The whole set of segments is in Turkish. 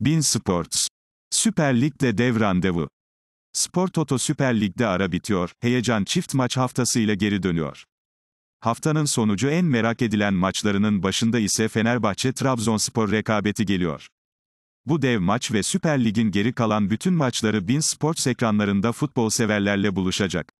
Bin Sports. Süper Lig'de dev randevu. Spor Toto Süper Lig'de ara bitiyor, heyecan çift maç haftasıyla geri dönüyor. Haftanın sonucu en merak edilen maçlarının başında ise Fenerbahçe-Trabzonspor rekabeti geliyor. Bu dev maç ve Süper Lig'in geri kalan bütün maçları Bin Sports ekranlarında futbol severlerle buluşacak.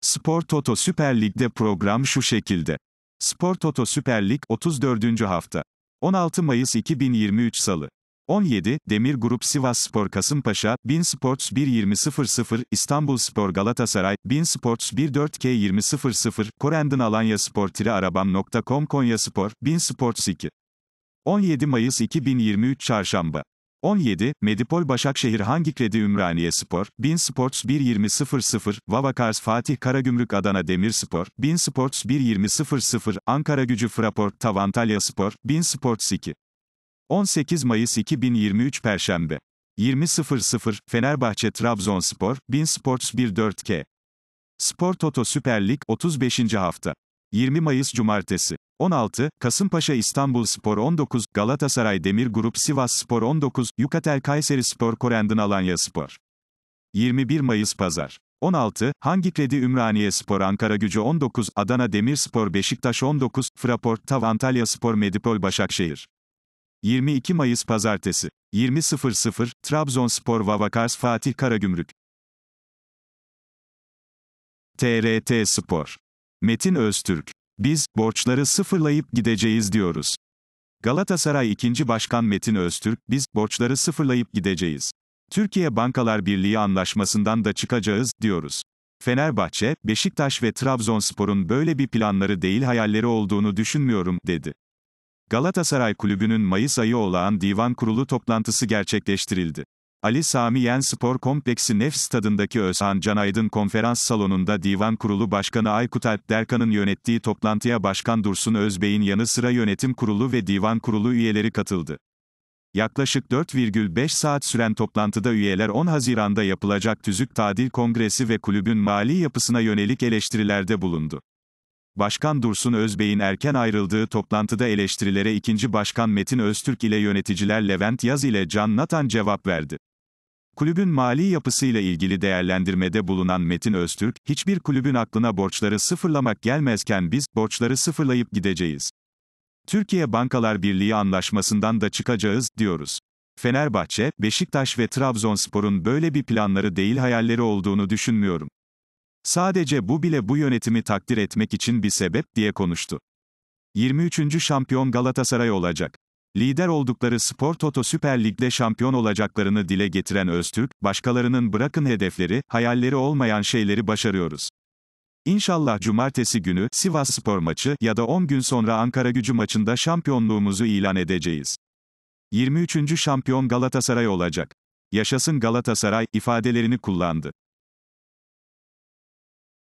Spor Toto Süper Lig'de program şu şekilde. Spor Toto Süper Lig 34. hafta. 16 Mayıs 2023 Salı 17, Demir Grup Sivas Spor Kasımpaşa, Bin Sports 1.20.00, İstanbul Spor Galatasaray, Bin Sports 1.4K20.00, Korendin Alanya Spor-Arabam.com Konya Spor, Bin Sports 2. 17 Mayıs 2023 Çarşamba. 17, Medipol Başakşehir hangi kredi Ümraniye Spor, Bin Sports 1.20.00, Vavakars Fatih Karagümrük Adana Demir Spor Bin Sports 1.20.00, Ankara Gücü Fraport Tavantalya Spor, Bin Sports 2. 18 Mayıs 2023 Perşembe. 20.00 Fenerbahçe Trabzonspor, Bin Sports 14K. Spor Toto Süper Lig 35. hafta. 20 Mayıs Cumartesi. 16, Kasımpaşa İstanbul Spor 19, Galatasaray Demir Grup Sivas Spor 19, Yukatel Kayseri Spor Korendin Alanya Spor. 21 Mayıs Pazar. 16, Hangi Kredi Ümraniye Spor Ankara Gücü 19, Adana Demir Spor Beşiktaş 19, Fraport Tav Antalya Spor Medipol Başakşehir. 22 Mayıs Pazartesi. 20.00, Trabzonspor Vavakars Fatih Karagümrük. TRT Spor. Metin Öztürk. Biz, borçları sıfırlayıp gideceğiz diyoruz. Galatasaray 2. Başkan Metin Öztürk, biz, borçları sıfırlayıp gideceğiz. Türkiye Bankalar Birliği anlaşmasından da çıkacağız, diyoruz. Fenerbahçe, Beşiktaş ve Trabzonspor'un böyle bir planları değil hayalleri olduğunu düşünmüyorum, dedi. Galatasaray Kulübü'nün Mayıs ayı olağan divan kurulu toplantısı gerçekleştirildi. Ali Sami Yen Spor Kompleksi Nef Stadındaki Özhan Canaydın Konferans Salonu'nda Divan Kurulu Başkanı Aykut Alp Derkan'ın yönettiği toplantıya Başkan Dursun Özbey'in yanı sıra Yönetim Kurulu ve Divan Kurulu üyeleri katıldı. Yaklaşık 4,5 saat süren toplantıda üyeler 10 Haziran'da yapılacak Tüzük Tadil Kongresi ve kulübün mali yapısına yönelik eleştirilerde bulundu. Başkan Dursun Özbey'in erken ayrıldığı toplantıda eleştirilere 2. Başkan Metin Öztürk ile yöneticiler Levent Yaz ile Can Natan cevap verdi. Kulübün mali yapısıyla ilgili değerlendirmede bulunan Metin Öztürk, hiçbir kulübün aklına borçları sıfırlamak gelmezken biz, borçları sıfırlayıp gideceğiz. Türkiye Bankalar Birliği anlaşmasından da çıkacağız, diyoruz. Fenerbahçe, Beşiktaş ve Trabzonspor'un böyle bir planları değil hayalleri olduğunu düşünmüyorum. Sadece bu bile bu yönetimi takdir etmek için bir sebep diye konuştu. 23. şampiyon Galatasaray olacak. Lider oldukları Spor Toto Süper Lig'de şampiyon olacaklarını dile getiren Öztürk, başkalarının bırakın hedefleri, hayalleri olmayan şeyleri başarıyoruz. İnşallah cumartesi günü Sivas Spor maçı ya da 10 gün sonra Ankara gücü maçında şampiyonluğumuzu ilan edeceğiz. 23. şampiyon Galatasaray olacak. Yaşasın Galatasaray ifadelerini kullandı.